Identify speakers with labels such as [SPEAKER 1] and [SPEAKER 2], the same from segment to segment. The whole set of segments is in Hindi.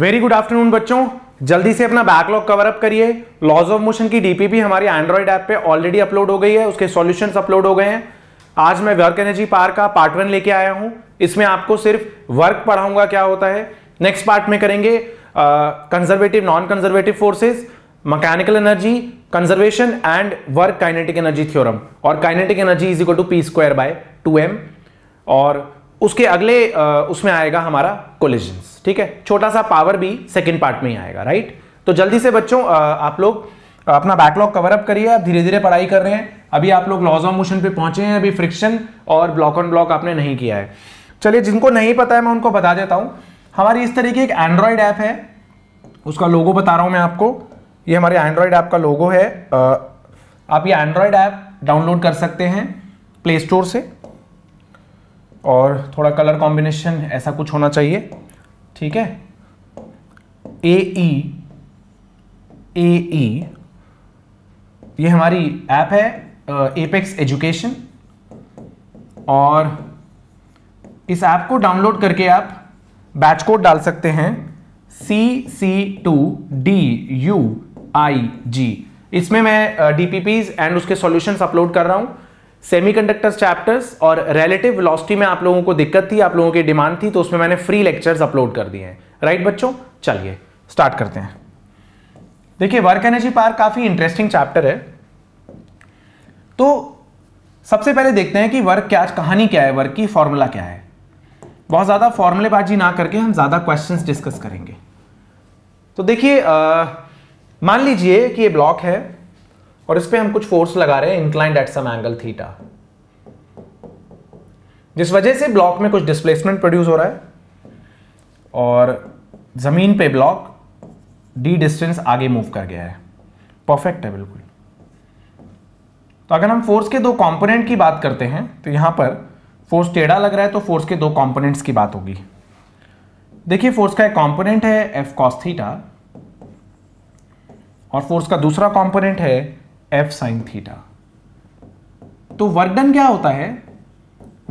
[SPEAKER 1] वेरी गुड आफ्टरनून बच्चों जल्दी से अपना बैकलॉग कवर अप करिए लॉज ऑफ मोशन की डीपीपी हमारी एंड्रॉइड ऐप पे ऑलरेडी अपलोड हो गई है उसके सॉल्यूशंस अपलोड हो गए हैं आज मैं वर्क एनर्जी पार का पार्ट वन लेके आया हूं इसमें आपको सिर्फ वर्क पढ़ाऊंगा क्या होता है नेक्स्ट पार्ट में करेंगे conservative non conservative forces mechanical energy conservation and work kinetic energy theorem और kinetic energy is equal to P square by two M और उसके अगले उसमें आएगा हमारा कोलिजन्स ठीक है छोटा सा पावर भी सेकेंड पार्ट में ही आएगा राइट तो जल्दी से बच्चों आप लोग अपना बैकलॉग कवर अप करिए आप धीरे धीरे पढ़ाई कर रहे हैं अभी आप लोग लॉज ऑफ मोशन पे पहुंचे हैं अभी फ्रिक्शन और ब्लॉक ऑन ब्लॉक आपने नहीं किया है चलिए जिनको नहीं पता है मैं उनको बता देता हूं हमारी इस तरीके एक एंड्रॉयड ऐप है उसका लोगो बता रहा हूँ मैं आपको ये हमारे एंड्रॉयड ऐप का लोगो है आप ये एंड्रॉयड ऐप डाउनलोड कर सकते हैं प्ले स्टोर से और थोड़ा कलर कॉम्बिनेशन ऐसा कुछ होना चाहिए ठीक है ए ई ए ई ये हमारी ऐप है एपेक्स एजुकेशन और इस ऐप को डाउनलोड करके आप बैच कोड डाल सकते हैं C C two D U I G इसमें मैं डी पी पीज एंड उसके सॉल्यूशंस अपलोड कर रहा हूँ सेमीकंडक्टर्स चैप्टर्स और रिलेटिव वेलोसिटी में आप लोगों को दिक्कत थी आप लोगों की डिमांड थी तो उसमें मैंने फ्री लेक्चर्स अपलोड कर दिए हैं राइट बच्चों चलिए स्टार्ट करते हैं देखिए वर्क एनर्जी पार्क काफ़ी इंटरेस्टिंग चैप्टर है तो सबसे पहले देखते हैं कि वर्क क्या कहानी क्या है वर्क की फॉर्मूला क्या है बहुत ज़्यादा फॉर्मूलेबाजी ना करके हम ज़्यादा क्वेश्चन डिस्कस करेंगे तो देखिए मान लीजिए कि ये ब्लॉक है और इस पर हम कुछ फोर्स लगा रहे हैं inclined at some angle theta जिस वजह से ब्लॉक में कुछ डिस्प्लेसमेंट प्रोड्यूस हो रहा है और ज़मीन पे ब्लॉक डी डिस्टेंस आगे मूव कर गया है परफेक्ट है बिल्कुल तो अगर हम फोर्स के दो कंपोनेंट की बात करते हैं तो यहां पर फोर्स टेढ़ा लग रहा है तो फोर्स के दो कंपोनेंट्स की बात होगी देखिए फोर्स का एक कंपोनेंट है एफ कॉस्थीटा और फोर्स का दूसरा कंपोनेंट है एफ साइन थीटा तो वर्कडन क्या होता है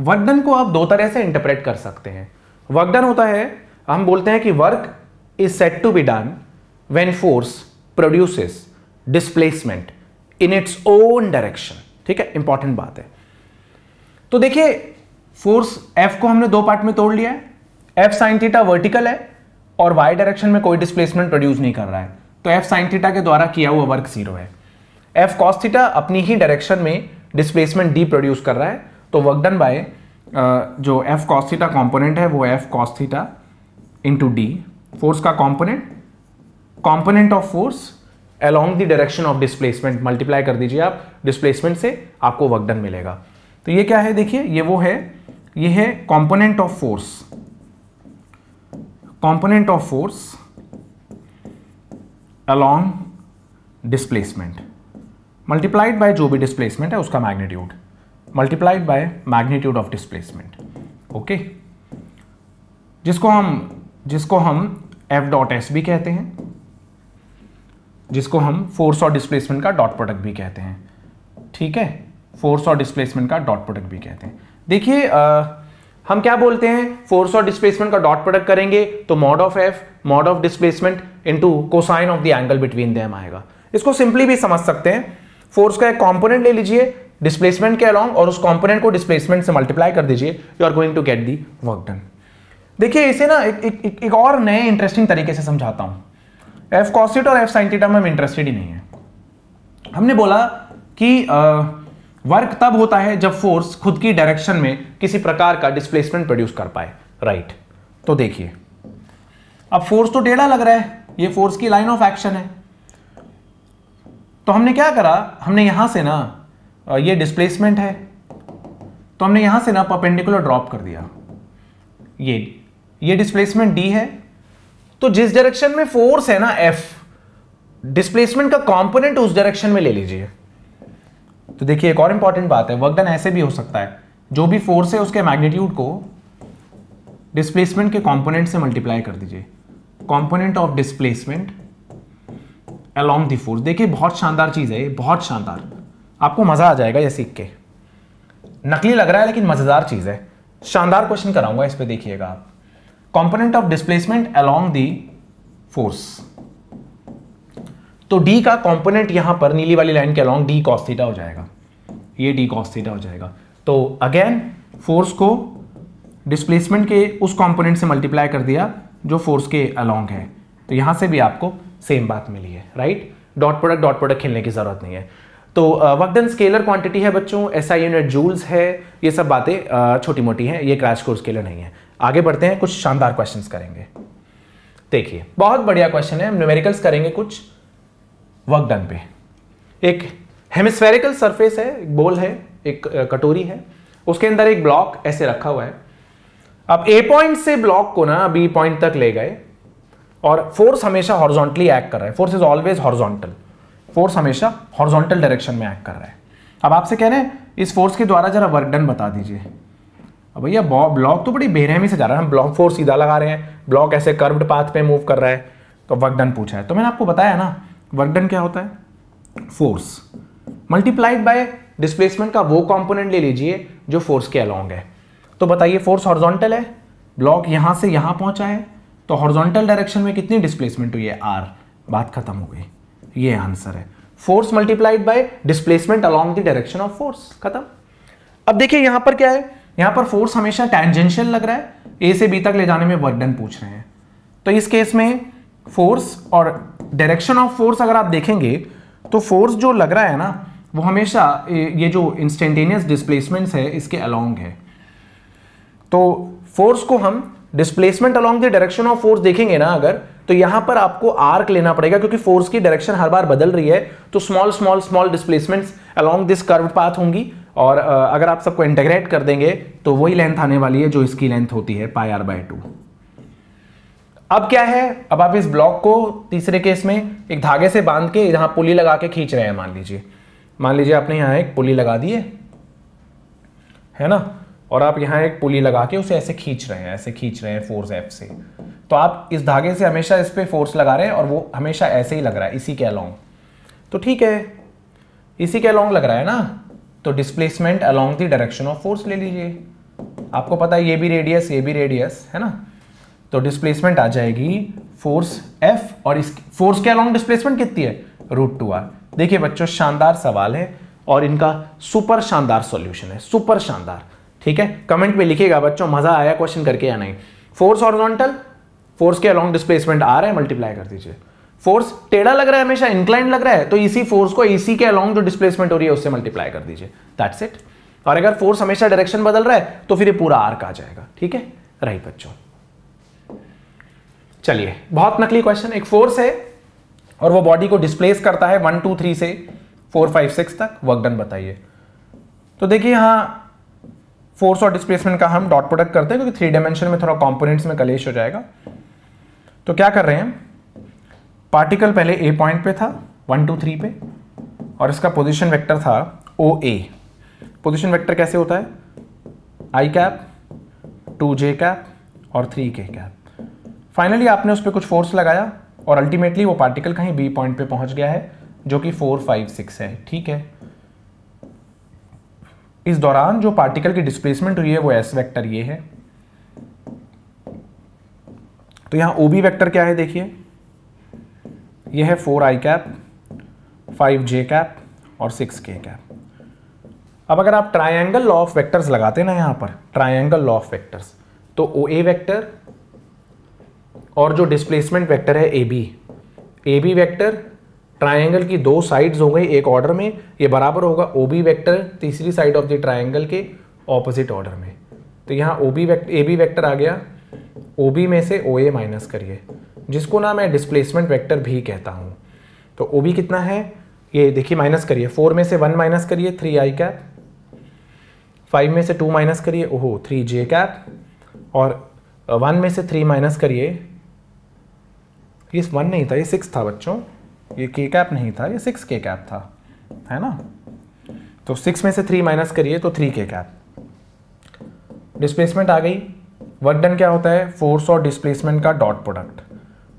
[SPEAKER 1] वर्कडन को आप दो तरह से इंटरप्रेट कर सकते हैं वर्कडन होता है हम बोलते हैं कि work is set to be done when force produces displacement in its own direction ठीक है इंपॉर्टेंट बात है तो देखिए फोर्स एफ को हमने दो पार्ट में तोड़ लिया है एफ साइन थीटा वर्टिकल है और वाई डायरेक्शन में कोई डिस्प्लेसमेंट प्रोड्यूस नहीं कर रहा है तो एफ साइन थीटा के द्वारा किया हुआ वर्क जीरो है एफ कॉस्थीटा थीटा अपनी ही डायरेक्शन में डिस्प्लेसमेंट डी प्रोड्यूस कर रहा है तो वर्क डन बाय जो एफ कॉस थीटा कॉम्पोनेंट है वो F cos theta theta into D force का component component of force along the direction of displacement multiply कर दीजिए आप डिस्प्लेसमेंट से आपको वर्क डन मिलेगा तो ये क्या है देखिए ये वो है ये है component of force component of force along displacement multiplied by जो भी डिस्प्लेसमेंट है उसका magnitude multiplied by magnitude of displacement okay जिसको हम जिसको हम एफ डॉट एस भी कहते हैं जिसको हम फोर्स और डिस्प्लेसमेंट का डॉट प्रोडक्ट भी कहते हैं ठीक है फोर्स और डिस्प्लेसमेंट का डॉट प्रोडक्ट भी कहते हैं देखिए हम क्या बोलते हैं फोर्स और डिस्प्लेसमेंट का डॉट प्रोडक्ट करेंगे तो mod of F mod of displacement into cosine of the angle between them आएगा इसको सिंपली भी समझ सकते हैं फोर्स का एक कॉम्पोनेंट ले लीजिए डिस्प्लेसमेंट के अलॉन्ग और उस कॉम्पोनेंट को डिस्प्लेसमेंट से मल्टीप्लाई कर दीजिए you are going to get the work done देखिए इसे ना एक, एक, एक, एक और नए इंटरेस्टिंग तरीके से समझाता हूँ एफ कॉसिट और एफ साइंटिटा में हम इंटरेस्टेड ही नहीं है हमने बोला कि आ, वर्क तब होता है जब फोर्स खुद की डायरेक्शन में किसी प्रकार का डिस्प्लेसमेंट प्रोड्यूस कर पाए राइट तो देखिए अब फोर्स तो टेढ़ा लग रहा है ये फोर्स की लाइन ऑफ एक्शन है तो हमने क्या करा हमने यहां से ना ये डिस्प्लेसमेंट है तो हमने यहां से ना परपेंडिकुलर ड्रॉप कर दिया ये ये डिस्प्लेसमेंट डी है तो जिस डायरेक्शन में फोर्स है ना एफ डिस्प्लेसमेंट का कंपोनेंट उस डायरेक्शन में ले लीजिए तो देखिए एक और इंपॉर्टेंट बात है वर्कडन ऐसे भी हो सकता है जो भी फोर्स है उसके मैग्नीट्यूड को डिस्प्लेसमेंट के कॉम्पोनेंट से मल्टीप्लाई कर दीजिए component of displacement along the force देखिए बहुत शानदार चीज़ है बहुत शानदार आपको मज़ा आ जाएगा ये सीख के नकली लग रहा है लेकिन मज़ेदार चीज़ है शानदार क्वेश्चन कराऊंगा इस पर देखिएगा आप component of displacement along the force तो डी का कॉम्पोनेंट यहां पर नीली वाली लाइन के अलॉन्ग डी कॉस्थीटा हो जाएगा ये डी कॉस्थीटा हो जाएगा तो अगेन फोर्स को डिस्प्लेसमेंट के उस कॉम्पोनेंट से मल्टीप्लाई कर दिया जो फोर्स के अलॉन्ग है तो यहां से भी आपको सेम बात मिली है right dot product dot product खेलने की ज़रूरत नहीं है तो वक्दन स्केलर क्वांटिटी है बच्चों एस यूनिट जूल्स है ये सब बातें छोटी मोटी हैं ये क्रैश कोर्स के लिए नहीं है आगे बढ़ते हैं कुछ शानदार क्वेश्चंस करेंगे देखिए बहुत बढ़िया क्वेश्चन है न्यूमेरिकल्स करेंगे कुछ वकडन डन पे एक हेमिस्फेरिकल सरफेस है एक बोल है एक कटोरी है उसके अंदर एक ब्लॉक ऐसे रखा हुआ है अब ए पॉइंट से ब्लॉक को ना बी पॉइंट तक ले गए और फोर्स हमेशा हॉर्जोंटली एक्ट कर रहा है force is always horizontal force हमेशा हॉर्जोंटल डायरेक्शन में एक्ट कर रहा है अब आपसे कह रहे हैं इस फोर्स के द्वारा जरा वर्क डन बता दीजिए अब भैया ब्लॉक तो बड़ी बेरहमी से जा रहा है हम ब्लॉक फोर्स सीधा लगा रहे हैं ब्लॉक ऐसे कर्व्ड पाथ पे मूव कर रहा है तो वर्क डन पूछा है तो मैंने आपको बताया ना वर्क डन क्या होता है फोर्स मल्टीप्लाइड बाय डिस्प्लेसमेंट का वो कॉम्पोनेंट ले लीजिए जो फोर्स के अलॉन्ग है तो बताइए फोर्स हॉर्जोंटल है ब्लॉक यहां से यहां पहुंचा है तो हॉर्जोंटल डायरेक्शन में कितनी डिस्प्लेसमेंट हुई है आर बात खत्म हो गई ये आंसर है force multiplied by displacement along the direction of force खत्म अब देखिए यहां पर क्या है यहां पर फोर्स हमेशा टैंजेंशियल लग रहा है ए से बी तक ले जाने में वर्क पूछ रहे हैं तो इस केस में फोर्स और डायरेक्शन ऑफ फोर्स अगर आप देखेंगे तो फोर्स जो लग रहा है ना वो हमेशा ये जो इंस्टेंटेनियस डिस्प्लेसमेंट है इसके अलोंग है तो फोर्स को हम displacement along the direction of force देखेंगे ना अगर तो यहां पर आपको आर्क लेना पड़ेगा क्योंकि फोर्स की डायरेक्शन हर बार बदल रही है तो small small small displacement along this curve path होंगी और अगर आप सबको इंटेग्रेट कर देंगे तो वही लेंथ आने वाली है जो इसकी लेंथ होती है पाई आर बाय टू अब क्या है अब आप इस ब्लॉक को तीसरे केस में एक धागे से बांध के यहां पुली लगा के खींच रहे हैं मान लीजिए मान लीजिए आपने यहां एक पुली लगा दी है ना और आप यहाँ एक पुली लगा के उसे ऐसे खींच रहे हैं ऐसे खींच रहे हैं फोर्स एफ से तो आप इस धागे से हमेशा इस पर फोर्स लगा रहे हैं और वो हमेशा ऐसे ही लग रहा है इसी के अलॉन्ग तो ठीक है इसी के अलॉन्ग लग रहा है ना तो displacement along the direction of force ले लीजिए आपको पता है ये भी रेडियस ये भी रेडियस है ना तो डिस्प्लेसमेंट आ जाएगी फोर्स एफ और इस फोर्स के अलॉन्ग डिस्प्लेसमेंट कितनी है रूट टू आर देखिए बच्चों शानदार सवाल है और इनका सुपर शानदार सॉल्यूशन है सुपर शानदार ठीक है कमेंट में लिखिएगा बच्चों मजा आया क्वेश्चन करके या नहीं फोर्स हॉर्जोंटल फोर्स के अलॉन्ग डिस्प्लेसमेंट आ रहा है मल्टीप्लाई कर दीजिए फोर्स टेढ़ा लग रहा है हमेशा इंक्लाइन लग रहा है तो इसी फोर्स को इसी के अलॉन्ग जो डिस्प्लेसमेंट हो रही है उससे मल्टीप्लाई कर दीजिए दैट्स इट और अगर फोर्स हमेशा डायरेक्शन बदल रहा है तो फिर ये पूरा आर्क आ जाएगा ठीक है राइट बच्चों चलिए बहुत नकली क्वेश्चन एक फोर्स है और वो बॉडी को डिस्प्लेस करता है वन टू थ्री से फोर फाइव सिक्स तक वर्क डन बताइए तो देखिए यहां फोर्स और डिस्प्लेसमेंट का हम डॉट प्रोडक्ट करते हैं क्योंकि थ्री डायमेंशन में थोड़ा कॉम्पोनेंट्स में कलेश हो जाएगा तो क्या कर रहे हैं पार्टिकल पहले ए पॉइंट पे था वन टू थ्री पे और इसका पोजिशन वैक्टर था ओ ए पोजिशन वैक्टर कैसे होता है i cap two j cap और थ्री के कैप फाइनली आपने उस पर कुछ फोर्स लगाया और अल्टीमेटली वो पार्टिकल कहीं बी पॉइंट पे पहुंच गया है जो कि फोर फाइव सिक्स है ठीक है इस दौरान जो पार्टिकल की डिस्प्लेसमेंट हुई है वो एस वेक्टर ये है तो यहां ओ बी वैक्टर क्या है देखिए यह है four i cap five j cap और सिक्स के कैप अब अगर आप ट्राइंगल लॉ ऑफ वेक्टर्स लगाते ना यहां पर ट्राइंगल लॉ ऑफ वेक्टर्स तो ओ ए वैक्टर और जो डिस्प्लेसमेंट वेक्टर है A B A B vector triangle की दो साइड्स हो गई एक ऑर्डर में ये बराबर होगा ओ बी वैक्टर तीसरी साइड ऑफ द ट्राइंगल के ऑपोजिट ऑर्डर में तो यहाँ O B vector A B vector आ गया ओ बी में से ओ ए माइनस करिए जिसको ना मैं डिस्प्लेसमेंट वैक्टर भी कहता हूँ तो ओ बी कितना है ये देखिए माइनस करिए फोर में से वन माइनस करिए थ्री आई कैप फाइव में से टू माइनस करिए ओहो थ्री जे कैप और वन uh, में से थ्री माइनस करिए ये वन नहीं था ये सिक्स था बच्चों ये के कैप नहीं था ये सिक्स के कैप था है ना तो सिक्स में से थ्री माइनस करिए तो थ्री के कैप डिस्प्लेसमेंट आ गई वर्क डन क्या होता है फोर्स और डिस्प्लेसमेंट का डॉट प्रोडक्ट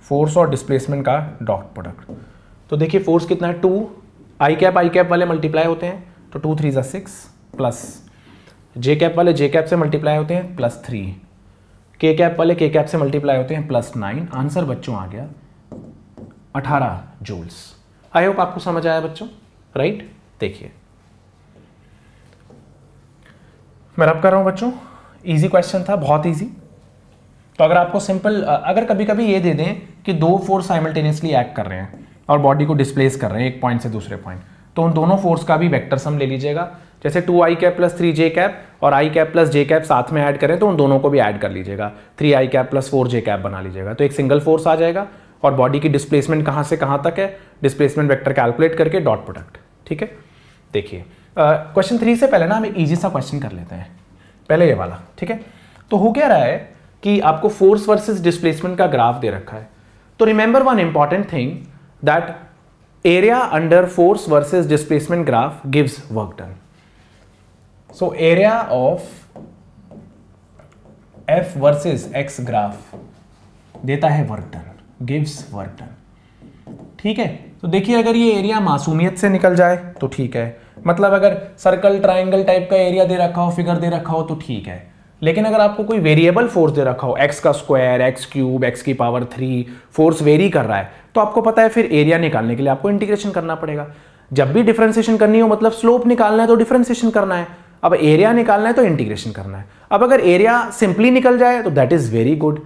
[SPEAKER 1] फोर्स और डिस्प्लेसमेंट का डॉट प्रोडक्ट तो देखिए फोर्स कितना है two i cap i cap वाले मल्टीप्लाई होते हैं तो टू थ्री ज़ा सिक्स प्लस जे कैप वाले जे कैप से मल्टीप्लाई होते हैं प्लस थ्री के कैप वाले के कैप से मल्टीप्लाई होते हैं प्लस नाइन आंसर बच्चों आ गया 18 जूल्स आई होप आपको समझ आया बच्चों राइट देखिए मैं रब कर रहा हूं बच्चों इजी क्वेश्चन था बहुत इजी तो अगर आपको सिंपल अगर कभी कभी ये दे दें कि दो फोर्स साइमल्टेनियसली एक्ट कर रहे हैं और बॉडी को डिस्प्लेस कर रहे हैं एक पॉइंट से दूसरे पॉइंट तो उन दोनों फोर्स का भी वेक्टर सम ले लीजिएगा जैसे two i cap plus three j cap और i cap plus j cap साथ में ऐड करें तो उन दोनों को भी ऐड कर लीजिएगा three i cap plus four j cap बना लीजिएगा तो एक सिंगल फोर्स आ जाएगा और बॉडी की डिस्प्लेसमेंट कहाँ से कहाँ तक है डिस्प्लेसमेंट वेक्टर कैलकुलेट करके डॉट प्रोडक्ट ठीक है देखिए क्वेश्चन थ्री से पहले ना हम ईजी सा क्वेश्चन कर लेते हैं पहले ये वाला ठीक है तो हो क्या रहा है कि आपको फोर्स वर्सेस डिस्प्लेसमेंट का ग्राफ दे रखा है तो remember one important thing that area under force versus displacement graph gives work done so area of F versus x graph देता है work done gives work done ठीक है तो देखिए अगर ये एरिया मासूमियत से निकल जाए तो ठीक है मतलब अगर सर्कल ट्राइंगल टाइप का एरिया दे रखा हो फिगर दे रखा हो तो ठीक है लेकिन अगर आपको कोई वेरिएबल फोर्स दे रखा हो एक्स का स्क्वायर एक्स क्यूब एक्स की पावर थ्री फोर्स वेरी कर रहा है तो आपको पता है फिर एरिया निकालने के लिए आपको इंटीग्रेशन करना पड़ेगा जब भी डिफ्रेंसिएशन करनी हो मतलब स्लोप निकालना है तो डिफ्रेंसिएशन करना है अब एरिया निकालना है तो इंटीग्रेशन करना है अब अगर एरिया सिंपली निकल जाए तो दैट इज़ वेरी गुड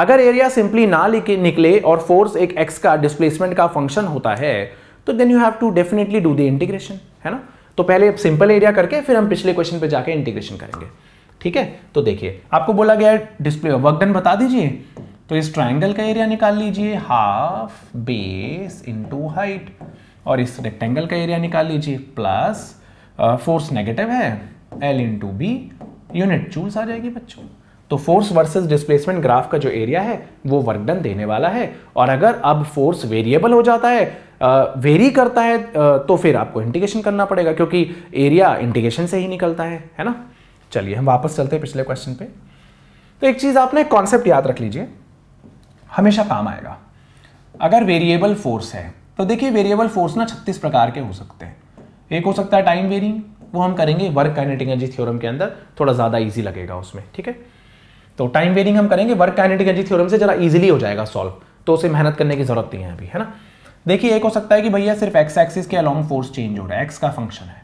[SPEAKER 1] अगर एरिया सिंपली ना निकले और फोर्स एक एक्स का डिस्प्लेसमेंट का फंक्शन होता है तो then you have to definitely do the integration है ना तो पहले सिंपल एरिया करके फिर हम पिछले क्वेश्चन पे जाके इंटीग्रेशन करेंगे ठीक है तो देखिए आपको बोला गया है डिस्प्ले वर्कडन बता दीजिए तो इस ट्राइंगल का एरिया निकाल लीजिए हाफ बेस इंटू हाइट और इस रेक्टेंगल का एरिया निकाल लीजिए प्लस फोर्स नेगेटिव है l into b unit joules आ जाएगी बच्चों तो फोर्स वर्सेस डिस्प्लेसमेंट ग्राफ का जो एरिया है वो वर्कडन देने वाला है और अगर अब फोर्स वेरिएबल हो जाता है वेरी करता है तो फिर आपको इंटीग्रेशन करना पड़ेगा क्योंकि एरिया इंटीग्रेशन से ही निकलता है है ना चलिए हम वापस चलते हैं पिछले क्वेश्चन पे तो एक चीज़ आपने कॉन्सेप्ट याद रख लीजिए हमेशा काम आएगा अगर वेरिएबल फोर्स है तो देखिए वेरिएबल फोर्स ना छत्तीस प्रकार के हो सकते हैं एक हो सकता है टाइम वेरिंग वो हम करेंगे वर्क काइनेटिक एनर्जी थ्योरम के अंदर थोड़ा ज़्यादा ईजी लगेगा उसमें ठीक है तो टाइम वेरिंग हम करेंगे वर्क काइनेटिक एनर्जी थ्योरम से जरा इजीली हो जाएगा सॉल्व तो उसे मेहनत करने की जरूरत नहीं है अभी है ना देखिए एक हो सकता है कि भैया सिर्फ एक्स एक्सिस के अलॉन्ग फोर्स चेंज हो रहा है एक्स का फंक्शन है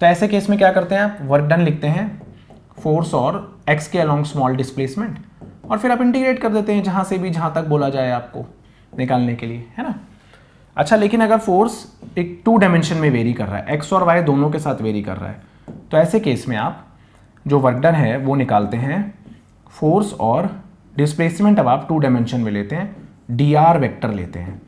[SPEAKER 1] तो ऐसे केस में क्या करते हैं आप वर्क डन लिखते हैं फोर्स और एक्स के अलॉन्ग स्मॉल डिस्प्लेसमेंट और फिर आप इंटीग्रेट कर देते हैं जहाँ से भी जहाँ तक बोला जाए आपको निकालने के लिए है ना अच्छा लेकिन अगर फोर्स एक टू डायमेंशन में वेरी कर रहा है एक्स और वाई दोनों के साथ वेरी कर रहा है तो ऐसे केस में आप जो डन है वो निकालते हैं फोर्स और डिस्प्लेसमेंट अब आप टू डायमेंशन में लेते हैं डी आर वैक्टर लेते हैं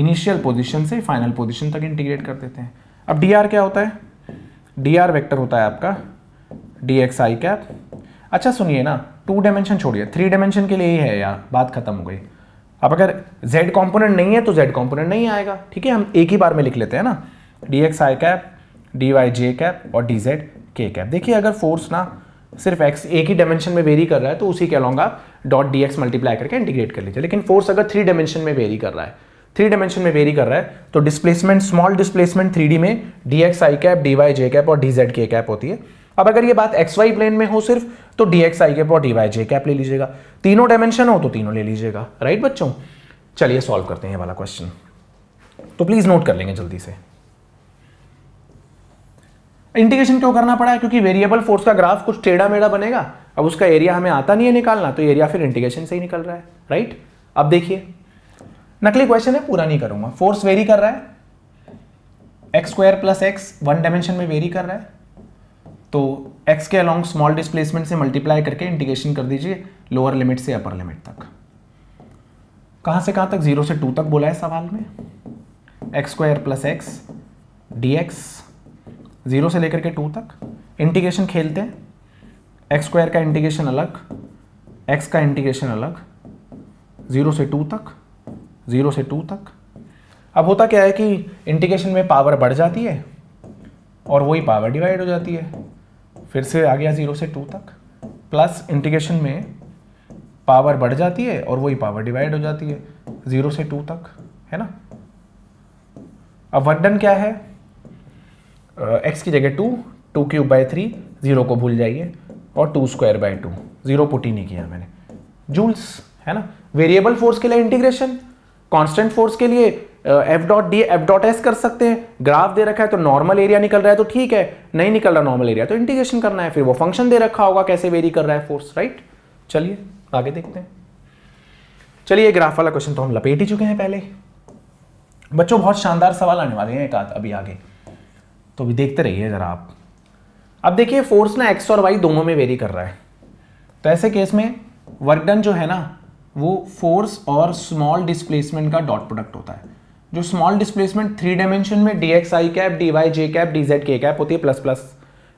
[SPEAKER 1] इनिशियल पोजिशन से फाइनल पोजिशन तक इंटीग्रेट कर देते हैं अब डी आर क्या होता है डी आर वैक्टर होता है आपका डी एक्स आई कैप अच्छा सुनिए ना टू डायमेंशन छोड़िए थ्री डायमेंशन के लिए ही है यार बात खत्म हो गई अब अगर z कंपोनेंट नहीं है तो z कंपोनेंट नहीं आएगा ठीक है हम एक ही बार में लिख लेते हैं ना d x i cap d y j cap और डी जेड के कैप देखिए अगर फोर्स ना सिर्फ एक्स एक ही डायमेंशन में वेरी कर रहा है तो उसी के अलॉन्ग आप डॉट डी एक्स मल्टीप्लाई करके इंटीग्रेट कर लीजिए लेकिन फोर्स अगर थ्री डायमेंशन में वेरी कर रहा है थ्री डायमेंशन में वेरी कर रहा है तो डिस्प्लेसमेंट स्मॉल डिस्प्लेसमेंट थ्री में d x i cap d y j cap और डी जेड के कैप होती है अब अगर ये बात एक्स वाई प्लेन में हो सिर्फ तो डी एक्स आई कैप और डी वाई जे कैप ले लीजिएगा तीनों डायमेंशन हो तो तीनों ले लीजिएगा राइट बच्चों चलिए सॉल्व करते हैं वाला क्वेश्चन तो प्लीज़ नोट कर लेंगे जल्दी से इंटीग्रेशन क्यों करना पड़ा है क्योंकि वेरिएबल फोर्स का ग्राफ कुछ टेढ़ा मेढ़ा बनेगा अब उसका एरिया हमें आता नहीं है निकालना तो एरिया फिर इंटीग्रेशन से ही निकल रहा है राइट अब देखिए नकली क्वेश्चन है पूरा नहीं करूंगा फोर्स वेरी कर रहा है x square plus x one dimension में वेरी कर रहा है तो एक्स के अलॉन्ग स्मॉल डिस्प्लेसमेंट से मल्टीप्लाई करके इंटीग्रेशन कर दीजिए लोअर लिमिट से अपर लिमिट तक कहां से कहां तक जीरो से टू तक बोला है सवाल में x square plus x d x zero से लेकर के टू तक इंटीग्रेशन खेलते हैं एक्स स्क्वायर का इंटीग्रेशन अलग एक्स का इंटीग्रेशन अलग ज़ीरो से टू तक ज़ीरो से टू तक अब होता क्या है कि इंटीग्रेशन में पावर बढ़ जाती है और वही पावर डिवाइड हो जाती है फिर से आ गया ज़ीरो से टू तक प्लस इंटीग्रेशन में पावर बढ़ जाती है और वही पावर डिवाइड हो जाती है ज़ीरो से टू तक है ना अब वर्डन क्या है एक्स की जगह two two cube by three zero को भूल जाइए और two square by two zero put ही नहीं किया मैंने जूल्स है ना वेरिएबल फोर्स के लिए इंटीग्रेशन कांस्टेंट फोर्स के लिए F dot d F dot S कर सकते हैं ग्राफ दे रखा है तो नॉर्मल एरिया निकल रहा है तो ठीक है नहीं निकल रहा नॉर्मल एरिया तो इंटीग्रेशन करना है फिर वो फंक्शन दे रखा होगा कैसे वेरी कर रहा है फोर्स राइट चलिए आगे देखते हैं चलिए ग्राफ वाला क्वेश्चन तो हम लपेट ही चुके हैं पहले बच्चों बहुत शानदार सवाल आने वाले हैं एक आध अभी आगे तो अभी देखते रहिए ज़रा आप अब देखिए फोर्स ना एक्स और वाई दोनों में वेरी कर रहा है तो ऐसे केस में वर्क डन जो है ना वो फोर्स और स्मॉल डिस्प्लेसमेंट का डॉट प्रोडक्ट होता है जो स्मॉल डिस्प्लेसमेंट थ्री डायमेंशन में d x i cap d y j cap d z k cap होती है प्लस प्लस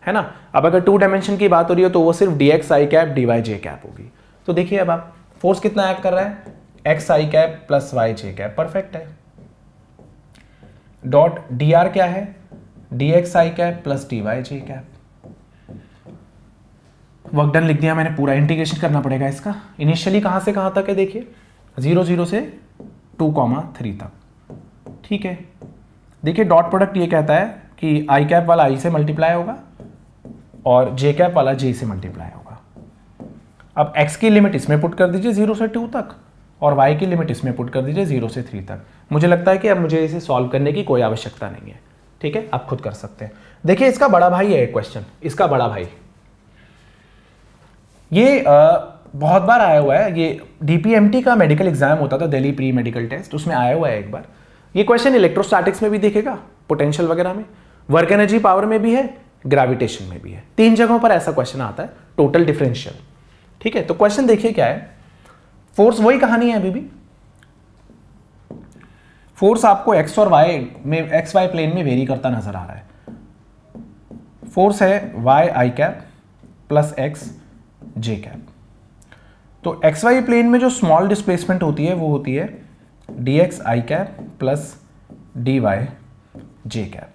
[SPEAKER 1] है ना अब अगर टू डायमेंशन की बात हो रही हो तो वो सिर्फ d x i cap d y j cap होगी तो देखिए अब आप फोर्स कितना ऐड कर रहा है x i cap plus y j cap perfect है डॉट डी आर क्या है d x i cap plus d y j cap work done लिख दिया मैंने पूरा इंटीग्रेशन करना पड़ेगा इसका इनिशियली कहां से कहां तक है देखिए जीरो जीरो से टू कॉमा थ्री तक ठीक है देखिए डॉट प्रोडक्ट ये कहता है कि आई कैप वाला आई से मल्टीप्लाई होगा और जे कैप वाला जे से मल्टीप्लाई होगा अब एक्स की लिमिट इसमें पुट कर दीजिए जीरो से टू तक और वाई की लिमिट इसमें पुट कर दीजिए जीरो से थ्री तक मुझे लगता है कि अब मुझे इसे सॉल्व करने की कोई आवश्यकता नहीं है ठीक है आप खुद कर सकते हैं देखिए इसका बड़ा भाई है एक क्वेश्चन इसका बड़ा भाई ये आ, बहुत बार आया हुआ है ये डीपीएमटी का मेडिकल एग्जाम होता था दिल्ली प्री मेडिकल टेस्ट उसमें आया हुआ है एक बार ये क्वेश्चन इलेक्ट्रोस्टैटिक्स में भी देखेगा पोटेंशियल वगैरह में वर्क एनर्जी पावर में भी है ग्रेविटेशन में भी है तीन जगहों पर ऐसा क्वेश्चन आता है टोटल डिफरेंशियल ठीक है तो क्वेश्चन देखिए क्या है फोर्स वही कहानी है अभी भी फोर्स आपको एक्स और वाई में एक्स वाई प्लेन में वेरी करता नजर आ रहा है फोर्स है y i cap plus x j cap तो एक्स वाई प्लेन में जो स्मॉल डिस्प्लेसमेंट होती है वो होती है d x i cap plus d y j cap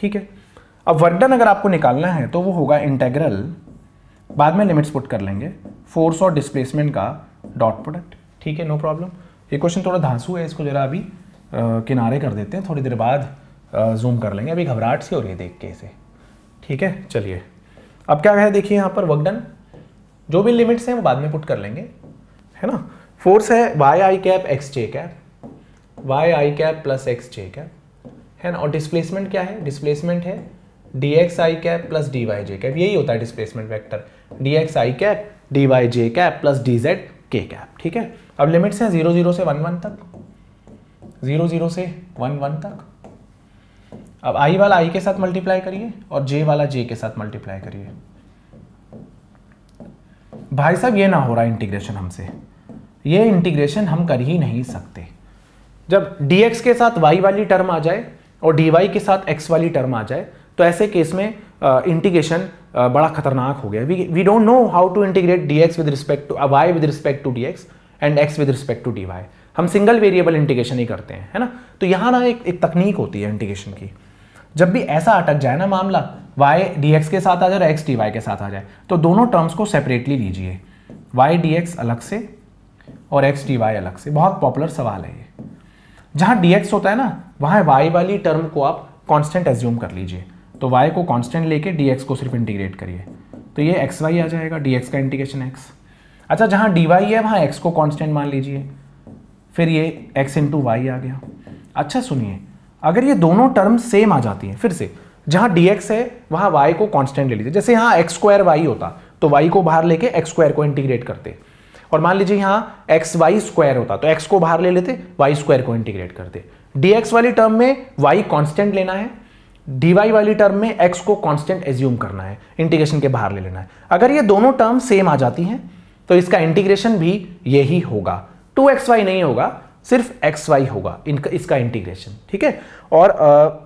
[SPEAKER 1] ठीक है अब वर्डन अगर आपको निकालना है तो वो होगा इंटेग्रल बाद में लिमिट्स पुट कर लेंगे फोर्स और डिस्प्लेसमेंट का डॉट प्रोडक्ट ठीक है नो प्रॉब्लम ये क्वेश्चन थोड़ा धांसू है इसको जरा अभी किनारे कर देते हैं थोड़ी देर बाद जूम कर लेंगे अभी घबराहट सी हो रही है देख के इसे ठीक है चलिए अब क्या है देखिए यहाँ पर वर्कडन जो भी लिमिट्स हैं वो बाद में पुट कर लेंगे है ना फोर्स है y i cap x j cap y i cap plus x j cap है ना और डिस्प्लेसमेंट क्या है डिस्प्लेसमेंट है d x i cap plus d y j cap यही होता है displacement vector d x i cap d y j cap plus d z k cap ठीक है अब लिमिट्स हैं जीरो जीरो से वन वन तक जीरो जीरो से वन वन तक अब आई वाला आई के साथ मल्टीप्लाई करिए और जे वाला जे के साथ मल्टीप्लाई करिए भाई साहब ये ना हो रहा इंटीग्रेशन हमसे ये इंटीग्रेशन हम कर ही नहीं सकते जब dx के साथ y वाली टर्म आ जाए और dy के साथ x वाली टर्म आ जाए तो ऐसे केस में इंटीग्रेशन बड़ा खतरनाक हो गया we don't know how to integrate dx with respect to y with respect to dx and x with respect to dy हम सिंगल वेरिएबल इंटीग्रेशन ही करते हैं है ना तो यहाँ ना एक, एक तकनीक होती है इंटीग्रेशन की जब भी ऐसा अटक जाए ना मामला y dx के साथ आ जाए और x dy के साथ आ जाए तो दोनों टर्म्स को सेपरेटली लीजिए y dx अलग से और x dy अलग से बहुत पॉपुलर सवाल है ये जहाँ dx होता है ना वहाँ y वाली टर्म को आप कांस्टेंट एज्यूम कर लीजिए तो y को कांस्टेंट लेके dx को सिर्फ इंटीग्रेट करिए तो ये xy आ जाएगा dx का इंटीग्रेशन x अच्छा जहाँ dy है वहाँ x को कॉन्स्टेंट मान लीजिए फिर ये x इंटू वाई आ गया अच्छा सुनिए अगर ये दोनों टर्म सेम आ जाती हैं फिर से जहाँ dx है वहाँ y को कांस्टेंट ले लीजिए जैसे यहाँ एक्स स्क्वायर वाई होता तो y को बाहर लेके एक्स स्क्वायर को इंटीग्रेट करते और मान लीजिए यहाँ एक्स वाई स्क्वायर होता तो x को बाहर ले लेते वाई स्क्वायर को इंटीग्रेट करते dx वाली टर्म में y कांस्टेंट लेना है dy वाली टर्म में x को कांस्टेंट एज्यूम करना है इंटीग्रेशन के बाहर ले लेना है अगर ये दोनों टर्म सेम आ जाती हैं तो इसका इंटीग्रेशन भी यही होगा टू एक्स वाई नहीं होगा सिर्फ एक्स वाई होगा इनका इसका इंटीग्रेशन ठीक है और आ,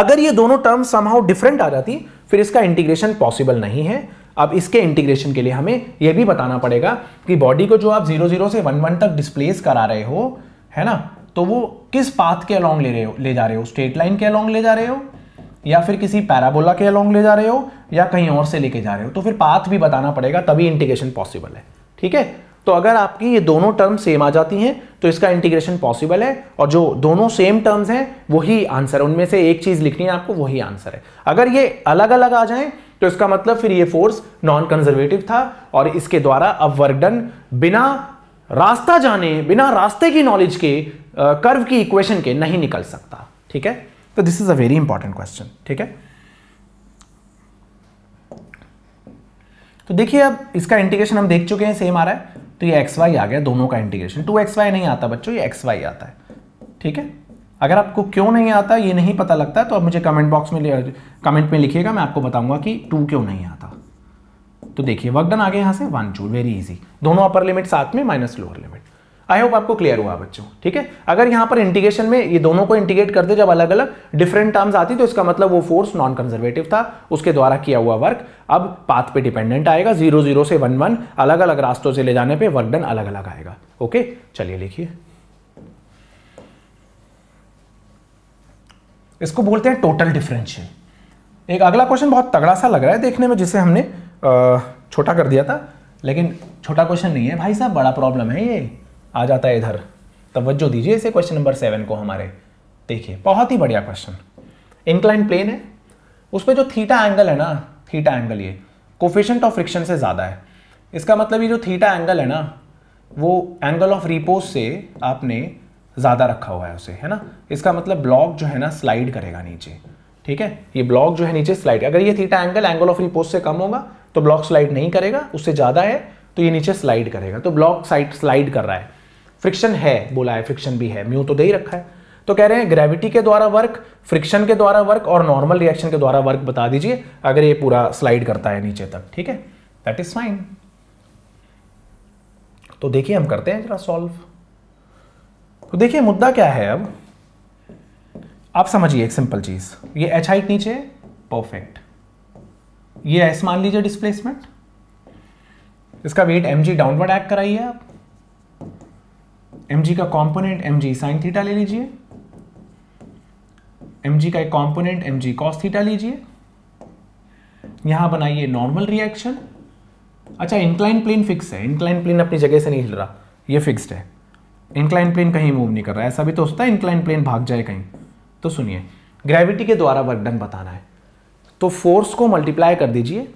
[SPEAKER 1] अगर ये दोनों टर्म समहाउ डिफरेंट आ जाती फिर इसका इंटीग्रेशन पॉसिबल नहीं है अब इसके इंटीग्रेशन के लिए हमें यह भी बताना पड़ेगा कि बॉडी को जो आप जीरो जीरो से वन वन तक डिस्प्लेस करा रहे हो है ना तो वो किस पाथ के अलोंग ले रहे हो ले जा रहे हो स्ट्रेट लाइन के अलोंग ले जा रहे हो या फिर किसी पैराबोला के अलोंग ले जा रहे हो या कहीं और से लेके जा रहे हो तो फिर पाथ भी बताना पड़ेगा तभी इंटीग्रेशन पॉसिबल है ठीक है तो अगर आपकी ये दोनों टर्म सेम आ जाती हैं तो इसका इंटीग्रेशन पॉसिबल है और जो दोनों सेम टर्म्स हैं वही आंसर है उनमें से एक चीज़ लिखनी है आपको वही आंसर है अगर ये अलग अलग आ जाए तो इसका मतलब फिर ये फोर्स नॉन कंजर्वेटिव था और इसके द्वारा अब वर्कडन बिना रास्ता जाने बिना रास्ते की नॉलेज के कर्व की इक्वेशन के नहीं निकल सकता ठीक है तो this is a very important question ठीक है तो देखिए अब इसका इंटीग्रेशन हम देख चुके हैं सेम आ रहा है तो ये एक्स वाई आ गया दोनों का इंटीग्रेशन टू एक्स वाई नहीं आता बच्चों ये एक्स वाई आता है ठीक है अगर आपको क्यों नहीं आता ये नहीं पता लगता तो आप मुझे कमेंट बॉक्स में कमेंट में लिखिएगा मैं आपको बताऊंगा कि टू क्यों नहीं आता तो देखिए वर्क डन आ गया यहाँ से वन जूल वेरी इजी दोनों अपर लिमिट साथ में minus lower limit I hope आपको क्लियर हुआ बच्चों ठीक है अगर यहां पर इंटीग्रेशन में ये दोनों को इंटीग्रेट करते जब अलग अलग डिफरेंट टर्म्स आती तो इसका मतलब वो फोर्स नॉन कंजर्वेटिव था उसके द्वारा किया हुआ वर्क अब पाथ पे डिपेंडेंट आएगा जीरो जीरो से वन वन अलग अलग रास्तों से ले जाने पर वर्क डन अलग अलग आएगा ओके चलिए लिखिए इसको बोलते हैं टोटल डिफरेंशियल एक अगला क्वेश्चन बहुत तगड़ा सा लग रहा है देखने में जिसे हमने छोटा कर दिया था लेकिन छोटा क्वेश्चन नहीं है भाई साहब बड़ा प्रॉब्लम है ये आ जाता है इधर तवज्जो दीजिए इसे क्वेश्चन नंबर सेवन को हमारे देखिए बहुत ही बढ़िया क्वेश्चन इंक्लाइन प्लेन है उस पर जो थीटा एंगल है ना थीटा एंगल ये कोफिशेंट ऑफ फ्रिक्शन से ज़्यादा है इसका मतलब ये जो थीटा एंगल है ना वो एंगल ऑफ रिपोज से आपने ज़्यादा रखा हुआ है उसे है ना इसका मतलब ब्लॉक जो है ना स्लाइड करेगा नीचे ठीक है ये ब्लॉक जो है नीचे स्लाइड अगर ये theta angle angle of repose से कम होगा तो ब्लॉक स्लाइड नहीं करेगा उससे ज़्यादा है तो ये नीचे स्लाइड करेगा तो ब्लॉक साइड स्लाइड कर रहा है फ्रिक्शन है बोला है फ्रिक्शन भी है म्यू तो दे ही रखा है तो कह रहे हैं ग्रेविटी के द्वारा वर्क फ्रिक्शन के द्वारा वर्क और नॉर्मल रिएक्शन के द्वारा वर्क बता दीजिए अगर ये पूरा स्लाइड करता है नीचे तक ठीक है दैट इज फाइन तो देखिए हम करते हैं जरा सॉल्व तो देखिए मुद्दा क्या है अब आप समझिए एक सिंपल चीज ये एच हाइट नीचे परफेक्ट ये एस मान लीजिए डिस्प्लेसमेंट इसका weight m g downward act कराइए आप एम का component m g sine theta ले लीजिए एम का एक कॉम्पोनेंट एम जी कॉस थीटा लीजिए यहां बनाइए नॉर्मल रिएक्शन अच्छा इंक्लाइन प्लेन फिक्स है इंक्लाइन प्लेन अपनी जगह से नहीं हिल रहा ये फिक्स्ड है इंक्लाइन प्लेन कहीं मूव नहीं कर रहा है ऐसा भी तो होता है इंक्लाइन प्लेन भाग जाए कहीं तो सुनिए ग्रेविटी के द्वारा वर्क डन बताना है तो फोर्स को मल्टीप्लाई कर दीजिए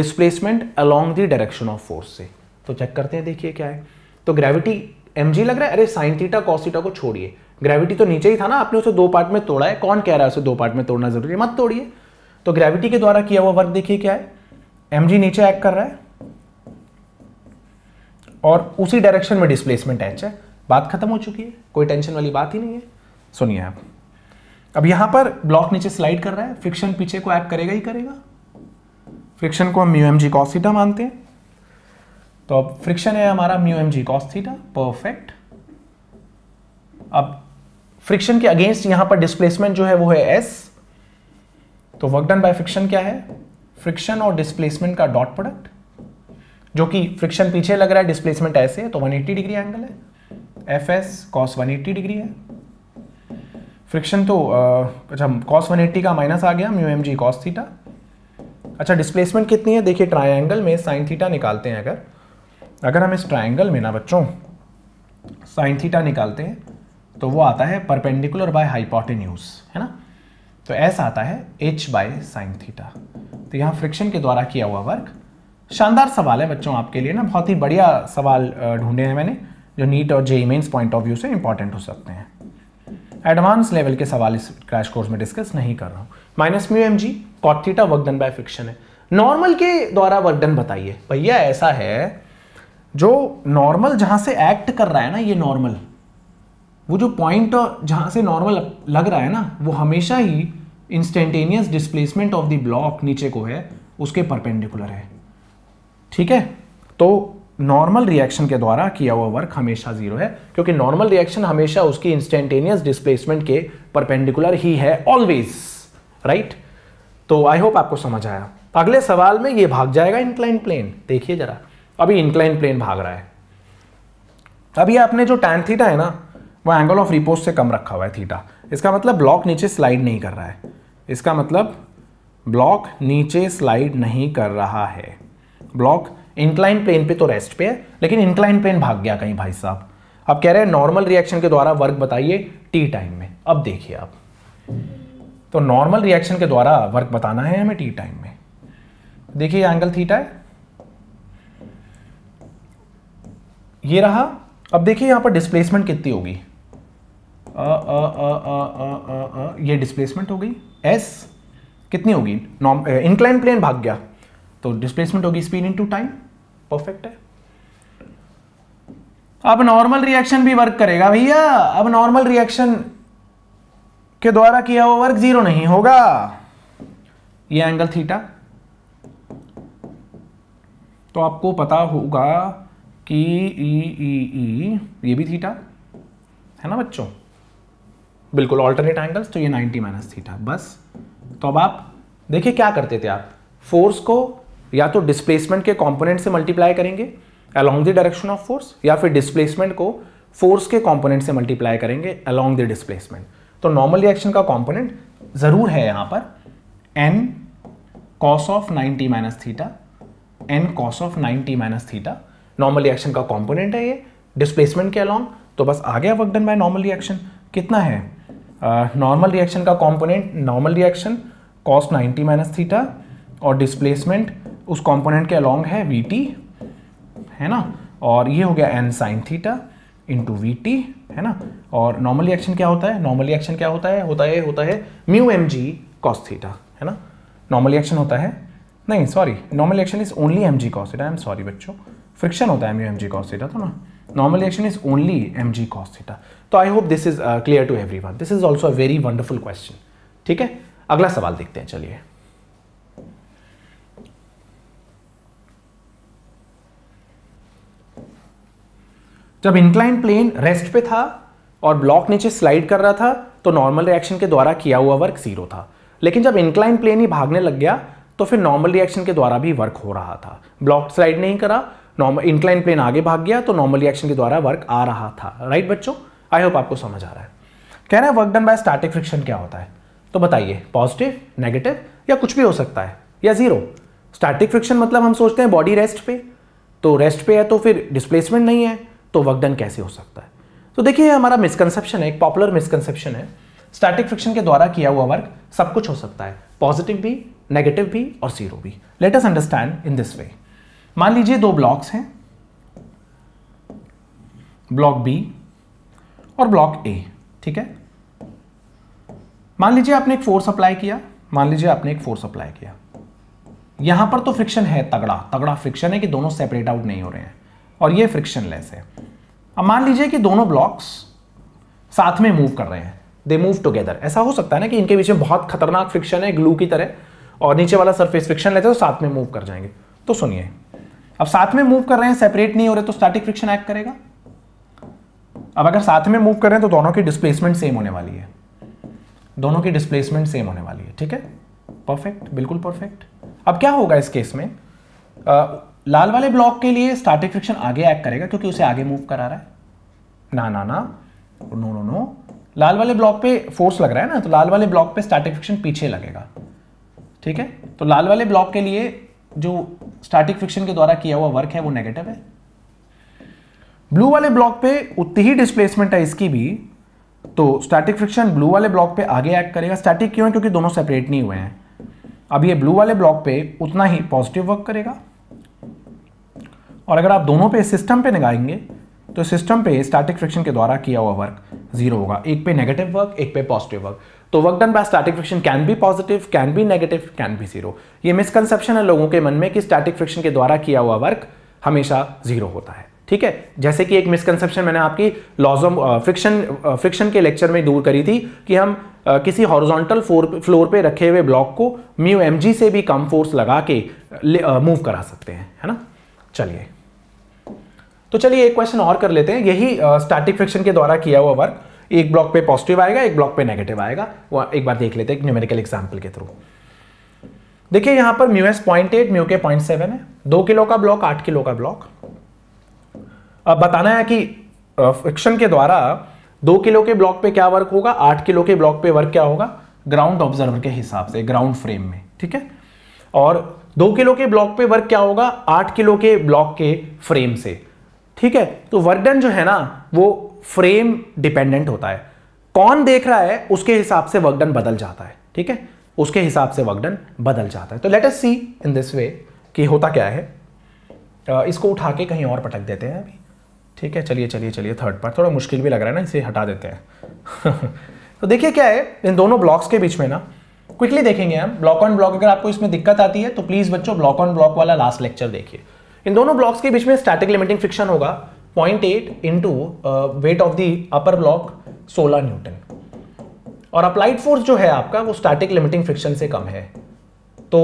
[SPEAKER 1] displacement along the direction of force से तो चेक करते हैं देखिए क्या है तो ग्रेविटी एम लग रहा है अरे साइन थीटा कॉसिटा को छोड़िए ग्रेविटी तो नीचे ही था ना आपने उसे दो पार्ट में तोड़ा है कौन कह रहा है उसे दो पार्ट में तोड़ना जरूरी है मत तोड़िए तो ग्रेविटी के द्वारा किया हुआ वर्क देखिए क्या है एम नीचे एक्ट कर रहा है और उसी डायरेक्शन में डिस्प्लेसमेंट एच है बात खत्म हो चुकी है कोई टेंशन वाली बात ही नहीं है सुनिए आप अब यहां पर ब्लॉक नीचे स्लाइड कर रहा है फ्रिक्शन पीछे को एक्ट करेगा ही करेगा फ्रिक्शन को हम म्यू एम जी कॉसिटा मानते हैं तो अब फ्रिक्शन है हमारा mu M G cos theta perfect अब फ्रिक्शन के अगेंस्ट यहां पर डिस्प्लेसमेंट जो है वो है एस तो वर्क डन बाय फ्रिक्शन क्या है फ्रिक्शन और डिस्प्लेसमेंट का डॉट प्रोडक्ट जो कि फ्रिक्शन पीछे लग रहा है डिस्प्लेसमेंट ऐसे है तो 180 डिग्री एंगल है F S cos one degree है फ्रिक्शन तो अच्छा कॉस एट्टी का माइनस आ गया mu M G cos theta अच्छा डिस्प्लेसमेंट कितनी है देखिए ट्राइंगल में साइन थीटा निकालते हैं अगर अगर हम इस ट्राइंगल में ना बच्चों साइन थीटा निकालते हैं तो वो आता है परपेंडिकुलर बाय हाइपोटेन्यूज है ना तो ऐसा आता है एच बाय साइन थीटा तो यहाँ फ्रिक्शन के द्वारा किया हुआ वर्क शानदार सवाल है बच्चों आपके लिए ना बहुत ही बढ़िया सवाल ढूंढे हैं मैंने जो नीट और JEE mains point of view से इंपॉर्टेंट हो सकते हैं एडवांस लेवल के सवाल इस क्रैश कोर्स में डिस्कस नहीं कर रहा हूँ minus mu M g cos theta work done by friction है नॉर्मल के द्वारा वर्क डन बताइए भैया ऐसा है जो नॉर्मल जहां से एक्ट कर रहा है ना ये नॉर्मल वो जो पॉइंट जहां से नॉर्मल लग रहा है ना वो हमेशा ही instantaneous displacement of the block नीचे को है उसके परपेंडिकुलर है ठीक है तो नॉर्मल रिएक्शन के द्वारा किया हुआ वर्क हमेशा जीरो है क्योंकि नॉर्मल रिएक्शन हमेशा उसकी इंस्टेंटेनियस डिस्प्लेसमेंट के परपेंडिकुलर ही है ऑलवेज राइट right? तो आई होप आपको समझ आया अगले सवाल में ये भाग जाएगा इंक्लाइन प्लेन देखिए जरा अभी इंक्लाइन प्लेन भाग रहा है अभी आपने जो टैन थीटा है ना वो एंगल ऑफ रिपोज से कम रखा हुआ है थीटा इसका मतलब ब्लॉक नीचे स्लाइड नहीं कर रहा है इसका मतलब ब्लॉक नीचे स्लाइड नहीं कर रहा है ब्लॉक इंक्लाइन प्लेन पे तो रेस्ट पे है लेकिन इंक्लाइन प्लेन भाग गया कहीं भाई साहब अब कह रहे हैं नॉर्मल रिएक्शन के द्वारा वर्क बताइए टी टाइम में अब देखिए आप तो नॉर्मल रिएक्शन के द्वारा वर्क बताना है हमें टी टाइम में देखिए एंगल थीटा है ये रहा अब देखिए यहाँ पर डिस्प्लेसमेंट कितनी होगी आ, ये डिस्प्लेसमेंट हो गई एस कितनी होगी नॉम इंक्लाइन प्लेन भाग गया तो डिस्प्लेसमेंट होगी स्पीड इनटू टाइम परफेक्ट है अब नॉर्मल रिएक्शन भी वर्क करेगा भैया अब नॉर्मल रिएक्शन के द्वारा किया हुआ वर्क जीरो नहीं होगा ये एंगल थीटा तो आपको पता होगा कि ई ई ई ये भी थीटा है ना बच्चों बिल्कुल ऑल्टरनेट एंगल्स तो ये 90 माइनस थीटा बस तो अब आप देखिए क्या करते थे आप फोर्स को या तो डिस्प्लेसमेंट के कॉम्पोनेंट से मल्टीप्लाई करेंगे along the direction of force या फिर डिस्प्लेसमेंट को फोर्स के कॉम्पोनेंट से मल्टीप्लाई करेंगे अलॉन्ग द डिस्प्लेसमेंट तो नॉर्मल रिएक्शन का कॉम्पोनेंट ज़रूर है यहाँ पर N cos of ninety minus theta N cos of ninety minus theta normal reaction का कॉम्पोनेंट है ये डिस्प्लेसमेंट के अलॉन्ग तो बस आ गया work done by normal reaction कितना है नॉर्मल रिएक्शन का component normal reaction cos ninety minus theta और डिस्प्लेसमेंट उस कॉम्पोनेंट के अलॉन्ग है वी टी है ना और ये हो गया N sine theta into v t है ना और नॉर्मल रिएक्शन क्या होता है नॉर्मल रिएक्शन क्या होता है होता है होता है mu M G cos theta है ना नॉर्मल रिएक्शन होता है नहीं sorry normal reaction is only M ji cos theta I am sorry बच्चों फ्रिक्शन होता है एम यू एम जी कॉस थीटा तो ना normal reaction is only M ji cos theta तो I hope this is clear to everyone this is also a very wonderful question ठीक है अगला सवाल देखते हैं चलिए जब इंक्लाइन प्लेन रेस्ट पे था और ब्लॉक नीचे स्लाइड कर रहा था तो नॉर्मल रिएक्शन के द्वारा किया हुआ वर्क जीरो था लेकिन जब इंक्लाइन प्लेन ही भागने लग गया तो फिर नॉर्मल रिएक्शन के द्वारा भी वर्क हो रहा था ब्लॉक स्लाइड नहीं करा नॉर्मल इंक्लाइन प्लेन आगे भाग गया तो नॉर्मल रिएक्शन के द्वारा वर्क आ रहा था राइट right, बच्चों आई होप आपको समझ आ रहा है कह रहे हैं work done by static friction क्या होता है तो बताइए पॉजिटिव नेगेटिव या कुछ भी हो सकता है या जीरो स्टैटिक फ्रिक्शन मतलब हम सोचते हैं बॉडी रेस्ट पे तो रेस्ट पे है तो फिर डिस्प्लेसमेंट नहीं है तो वर्क डन कैसे हो सकता है तो देखिए हमारा मिसकनसेप्शन है एक पॉपुलर मिसकनसेप्शन है स्टैटिक फ्रिक्शन के द्वारा किया हुआ वर्क सब कुछ हो सकता है पॉजिटिव भी नेगेटिव भी और जीरो भी let us understand in this way मान लीजिए दो ब्लॉक्स हैं ब्लॉक बी और ब्लॉक ए ठीक है मान लीजिए आपने एक फोर्स अप्लाई किया मान लीजिए आपने एक फोर्स अप्लाई किया यहां पर तो फ्रिक्शन है तगड़ा तगड़ा फ्रिक्शन है कि दोनों सेपरेट आउट नहीं हो रहे हैं और ये लेस है अब मान लीजिए कि दोनों ब्लॉक्स साथ में मूव कर रहे हैं दे मूव टुगेदर ऐसा हो सकता है ना कि इनके बीच में बहुत खतरनाक फ्रिक्शन है ग्लू की तरह और नीचे वाला सरफेस फ्रिक्शन लेते हैं तो साथ में मूव कर जाएंगे तो सुनिए अब साथ में मूव कर रहे हैं सेपरेट नहीं हो रहे तो स्टैटिक फ्रिक्शन एक्ट करेगा अब अगर साथ में मूव कर रहे हैं तो दोनों की डिस्प्लेसमेंट सेम होने वाली है दोनों की डिस्प्लेसमेंट सेम होने वाली है ठीक है परफेक्ट बिल्कुल परफेक्ट अब क्या होगा इस केस में आ, लाल वाले ब्लॉक के लिए स्टैटिक फ्रिक्शन आगे एक्ट करेगा क्योंकि उसे आगे मूव करा रहा है ना ना ना नो नो नो लाल वाले ब्लॉक पे फोर्स लग रहा है ना तो लाल वाले ब्लॉक पे स्टैटिक फ्रिक्शन पीछे लगेगा ठीक है तो लाल वाले ब्लॉक के लिए जो स्टैटिक फ्रिक्शन के द्वारा किया हुआ वर्क है वो नेगेटिव है ब्लू वाले ब्लॉक पे उतनी ही डिस्प्लेसमेंट है इसकी भी तो स्टैटिक फ्रिक्शन ब्लू वाले ब्लॉक पे आगे एक्ट करेगा स्टैटिक क्यों है क्योंकि दोनों सेपरेट नहीं हुए हैं अब ये ब्लू वाले ब्लॉक पे उतना ही पॉजिटिव वर्क करेगा और अगर आप दोनों पे सिस्टम पे निगाएंगे तो सिस्टम पे स्टैटिक फ्रिक्शन के द्वारा किया हुआ वर्क जीरो होगा एक पे नेगेटिव वर्क एक पे पॉजिटिव वर्क तो work done by static friction can be positive can be negative can be zero ये मिसकंसेप्शन है लोगों के मन में कि स्टैटिक फ्रिक्शन के द्वारा किया हुआ वर्क हमेशा जीरो होता है ठीक है जैसे कि एक मिसकंसेप्शन मैंने आपकी ऑफ फ्रिक्शन फ्रिक्शन के लेक्चर में दूर करी थी कि हम uh, किसी हॉरिजॉन्टल फ्लोर पे रखे हुए ब्लॉक को म्यू एम से भी कम फोर्स लगा के मूव uh, करा सकते हैं है ना चलिए तो चलिए एक क्वेश्चन और कर लेते हैं यही स्टैटिक uh, फ्रिक्शन के द्वारा किया हुआ वर्क एक ब्लॉक पे पॉजिटिव आएगा एक ब्लॉक पे नेगेटिव आएगा वो एक बार देख लेते हैं न्यूमेरिकल एग्जाम्पल के थ्रू देखिए यहां पर म्यूएस पॉइंट एट म्यू के पॉइंट सेवन है दो किलो का ब्लॉक आठ किलो का ब्लॉक अब बताना है कि फ्रिक्शन के द्वारा दो किलो के ब्लॉक पे क्या वर्क होगा आठ किलो के ब्लॉक पे वर्क क्या होगा ग्राउंड ऑब्जर्वर के हिसाब से ग्राउंड फ्रेम में ठीक है और दो किलो के ब्लॉक पे वर्क क्या होगा आठ किलो के ब्लॉक के फ्रेम से ठीक है तो वर्डन जो है ना वो फ्रेम डिपेंडेंट होता है कौन देख रहा है उसके हिसाब से वर्कडन बदल जाता है ठीक है उसके हिसाब से वर्कडन बदल जाता है तो let us C in this वे कि होता क्या है इसको उठा के कहीं और पटक देते हैं अभी ठीक है चलिए चलिए चलिए थर्ड पर थोड़ा मुश्किल भी लग रहा है ना इसे हटा देते हैं तो देखिए क्या है इन दोनों ब्लॉक्स के बीच में ना क्विकली देखेंगे हम ब्लॉक ऑन ब्लॉक अगर आपको इसमें दिक्कत आती है तो प्लीज़ बच्चों ब्लॉक ऑन ब्लॉक वाला लास्ट लेक्चर देखिए इन दोनों ब्लॉक्स के बीच में स्टैटिक लिमिटिंग फ्रिक्शन होगा point eight into weight of the upper block 16 newton और अप्लाइड फोर्स जो है आपका वो स्टैटिक लिमिटिंग फ्रिक्शन से कम है तो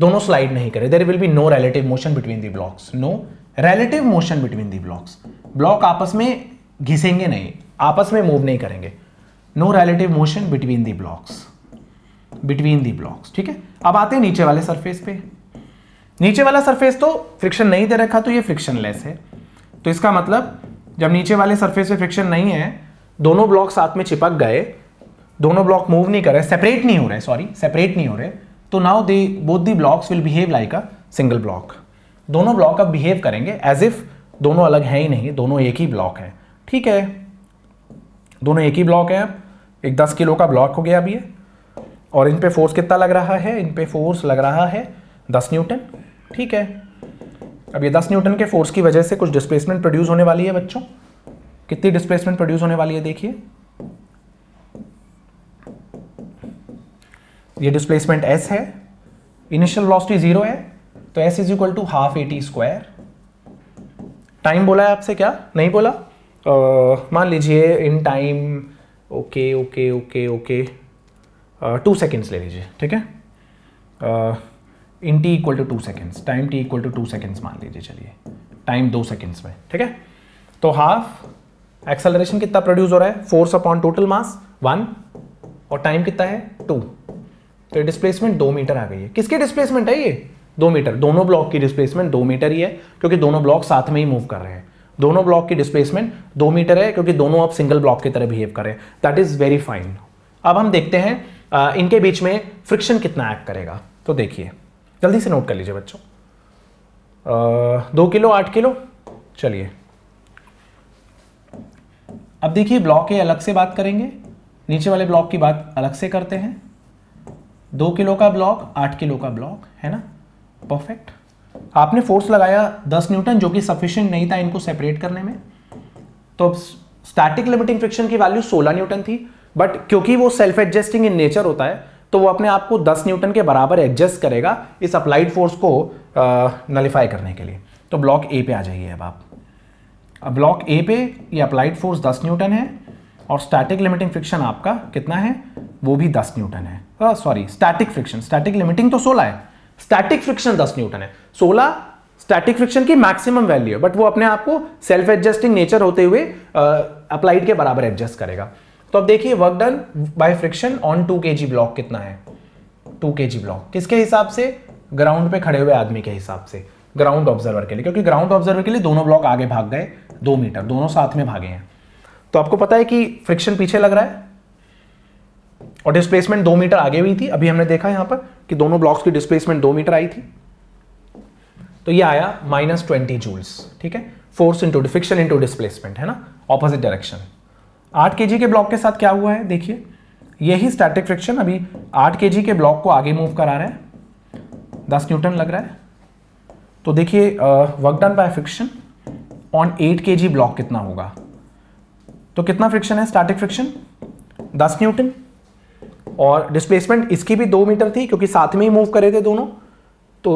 [SPEAKER 1] दोनों स्लाइड नहीं करें there will be no relative motion between the blocks no relative motion between the blocks block आपस में घिसेंगे नहीं आपस में मूव नहीं करेंगे no relative motion between the blocks between the blocks ठीक है अब आते हैं नीचे वाले सरफेस पे नीचे वाला सरफेस तो फ्रिक्शन नहीं दे रखा तो ये फ्रिक्शन लेस है तो इसका मतलब जब नीचे वाले सरफेस पे फ्रिक्शन नहीं है दोनों ब्लॉक साथ में चिपक गए दोनों ब्लॉक मूव नहीं कर रहे सेपरेट नहीं हो रहे सॉरी सेपरेट नहीं हो रहे तो now they both the blocks will behave like a single block दोनों ब्लॉक अब बिहेव करेंगे एज इफ दोनों अलग हैं ही नहीं दोनों एक ही ब्लॉक है ठीक है दोनों एक ही ब्लॉक है अब एक दस किलो का ब्लॉक हो गया अभी और इन पे फोर्स कितना लग रहा है इन पे फोर्स लग रहा है 10 न्यूटन ठीक है अब ये 10 न्यूटन के फोर्स की वजह से कुछ डिस्प्लेसमेंट प्रोड्यूस होने वाली है बच्चों कितनी डिस्प्लेसमेंट प्रोड्यूस होने वाली है देखिए ये डिस्प्लेसमेंट एस है इनिशियल वेलोसिटी जीरो है तो S is equal to half A T square time बोला है आपसे क्या नहीं बोला मान लीजिए in time okay okay okay okay two seconds ले लीजिए ठीक है in T equal to two seconds time T equal to two seconds मान लीजिए चलिए टाइम दो सेकेंड्स में ठीक है तो हाफ एक्सेलरेशन कितना प्रोड्यूस हो रहा है force upon total mass one और टाइम कितना है टू तो डिस्प्लेसमेंट दो मीटर आ गई है किसकी डिस्प्लेसमेंट है ये दो मीटर दोनों ब्लॉक की डिस्प्लेसमेंट दो मीटर ही है क्योंकि दोनों ब्लॉक साथ में ही मूव कर रहे हैं दोनों ब्लॉक की डिस्प्लेसमेंट दो मीटर है क्योंकि दोनों अब सिंगल ब्लॉक की तरह बिहेव कर रहे हैं दैट इज़ वेरी फाइन अब हम देखते हैं आ, इनके बीच में फ्रिक्शन कितना एक्ट करेगा तो देखिए जल्दी से नोट कर लीजिए बच्चों दो किलो आठ किलो चलिए अब देखिए ब्लॉक ए अलग से बात करेंगे नीचे वाले ब्लॉक की बात अलग से करते हैं दो किलो का ब्लॉक आठ किलो का ब्लॉक है ना परफेक्ट आपने फोर्स लगाया दस न्यूटन जो कि सफिशियंट नहीं था इनको सेपरेट करने में तो अब स्टैटिक लिमिटिंग फ्रिक्शन की वैल्यू सोलह न्यूटन थी बट क्योंकि वो सेल्फ एडजस्टिंग इन नेचर होता है तो वो अपने आप को 10 न्यूटन के बराबर एडजस्ट करेगा इस अप्लाइड फोर्स को नलीफाई करने के लिए तो ब्लॉक ए पे आ जाइए अब आप अब ब्लॉक ए पे ये अप्लाइड फोर्स 10 न्यूटन है और स्टैटिक लिमिटिंग फ्रिक्शन आपका कितना है वो भी 10 न्यूटन है sorry static friction static limiting तो सोलह है स्टैटिक फ्रिक्शन दस न्यूटन है सोलह स्टैटिक फ्रिक्शन की मैक्सिमम वैल्यू है बट वो अपने आप को सेल्फ एडजस्टिंग नेचर होते हुए अप्लाइड के बराबर एडजस्ट करेगा तो अब देखिए work done by friction on two के ब्लॉक कितना है टू के ब्लॉक किसके हिसाब से ग्राउंड पे खड़े हुए आदमी के हिसाब से ग्राउंड ऑब्जर्वर के लिए क्योंकि ग्राउंड ऑब्जर्वर के लिए दोनों ब्लॉक आगे भाग गए दो मीटर दोनों साथ में भागे हैं तो आपको पता है कि फ्रिक्शन पीछे लग रहा है और डिस्प्लेसमेंट दो मीटर आगे हुई थी अभी हमने देखा यहां पर कि दोनों ब्लॉक्स की डिस्प्लेसमेंट दो मीटर आई थी तो ये आया माइनस ट्वेंटी जूल्स ठीक है force into friction into displacement है ना ऑपोजिट डायरेक्शन आठ के के ब्लॉक के साथ क्या हुआ है देखिए यही स्टैटिक फ्रिक्शन अभी आठ के के ब्लॉक को आगे मूव करा रहा है दस न्यूटन लग रहा है तो देखिए work done by friction on eight के ब्लॉक कितना होगा तो कितना फ्रिक्शन है स्टैटिक फ्रिक्शन दस न्यूटन और डिस्प्लेसमेंट इसकी भी दो मीटर थी क्योंकि साथ में ही मूव करे थे दोनों तो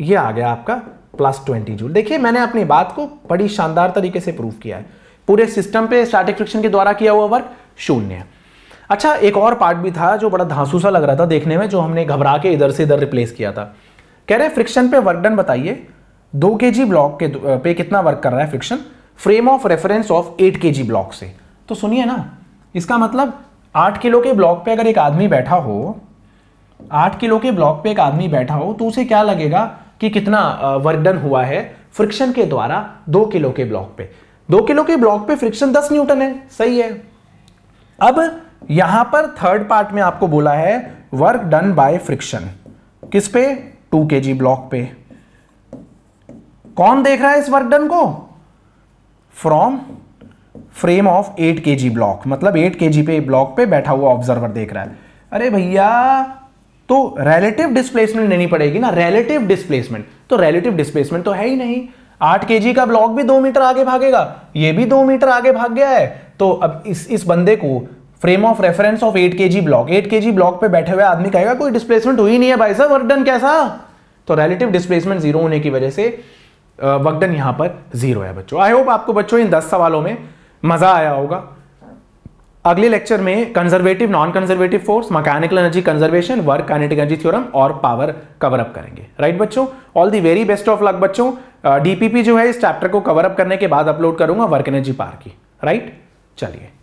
[SPEAKER 1] ये आ गया आपका प्लस ट्वेंटी जूल देखिए मैंने अपनी बात को बड़ी शानदार तरीके से प्रूव किया है पूरे सिस्टम पे स्टैटिक फ्रिक्शन के द्वारा किया हुआ वर्क शून्य है अच्छा एक और पार्ट भी था जो बड़ा धांसू सा लग रहा था देखने में जो हमने घबरा के इधर से इधर रिप्लेस किया था कह रहे हैं फ्रिक्शन पे वर्क डन बताइए दो के जी ब्लॉक के पे कितना वर्क कर रहा है friction frame of reference of eight K G block से तो सुनिए ना इसका मतलब आठ किलो के ब्लॉक पे अगर एक आदमी बैठा हो आठ किलो के ब्लॉक पे एक आदमी बैठा हो तो उसे क्या लगेगा कि कितना वर्क डन हुआ है फ्रिक्शन के द्वारा दो किलो के ब्लॉक पे दो किलो के ब्लॉक पे फ्रिक्शन दस न्यूटन है सही है अब यहां पर थर्ड पार्ट में आपको बोला है वर्क डन बाय फ्रिक्शन किस पे टू के जी ब्लॉक पे कौन देख रहा है इस वर्क डन को from frame of 8 K G block मतलब 8 के जी पे ब्लॉक पे बैठा हुआ ऑब्जर्वर देख रहा है अरे भैया तो रिलेटिव डिस्प्लेसमेंट लेनी पड़ेगी ना रिलेटिव डिस्प्लेसमेंट तो रिलेटिव डिस्प्लेसमेंट तो है ही नहीं आठ के का ब्लॉक भी दो मीटर आगे भागेगा ये भी दो मीटर आगे भाग गया है तो अब इस इस बंदे को frame of reference of eight के ब्लॉक एट के ब्लॉक पे बैठे हुए आदमी कहेगा कोई डिस्प्लेसमेंट हुई नहीं है भाई साहब वर्कडन कैसा तो रिलेटिव डिस्प्लेसमेंट जीरो होने की वजह से वर्कडन यहां पर जीरो है बच्चों आई होप आपको बच्चों इन दस सवालों में मजा आया होगा अगले लेक्चर में conservative non conservative force mechanical energy conservation work kinetic energy theorem और पावर कवर अप करेंगे राइट बच्चों all the very best of luck बच्चों डीपीपी जो है इस चैप्टर को कवर अप करने के बाद अपलोड करूंगा वर्क एनर्जी पार की राइट चलिए